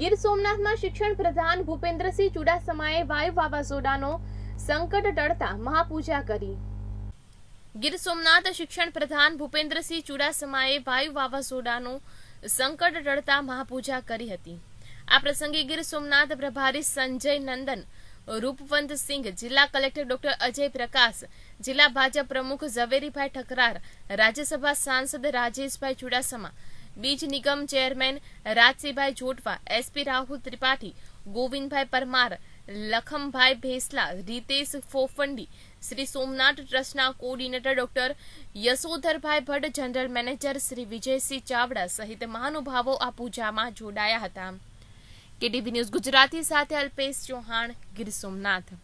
ગીર સોમનાથમાં શિક્ષણ પ્રધાન ભૂપેન્દ્રસિંહ ચુડાસમાએ વાયુ વાવાઝોડાનો સંકટ ટળતા મહાપૂજા કરી ગીર સોમનાથ શિક્ષણ પ્રધાન ભૂપેન્દ્રસિંહ ચુડાસમાએ વાયુ વાવાઝોડાનું સંકટ ટળતા મહાપૂજા કરી હતી આ પ્રસંગે ગીર સોમનાથ પ્રભારી સંજય નંદન રૂપવંત સિંઘ જિલ્લા કલેક્ટર ડોક્ટર અજય પ્રકાશ જિલ્લા ભાજપ પ્રમુખ ઝવેરીભાઈ ઠકરાર રાજ્યસભા સાંસદ રાજેશભાઈ ચુડાસમા બીજ નિગમ ચેરમેન રાજસિંહભાઈ જોટવા એસપી રાહુલ ત્રિપાઠી ગોવિંદભાઈ પરમાર લખમભાઈ ભેસલા રીતેશ ફોફંડી શ્રી સોમનાથ ટ્રસ્ટના coordinator doctor Yashodharbhai Bhatt general manager Shri Vijaysinh Chavda સહિત મહાનુભાવો આ પૂજામાં જોડાયા હતા કેટીવી ન્યૂઝ ગુજરાતી સાથે અલ્પેશ ચૌહાણ ગીર સોમનાથ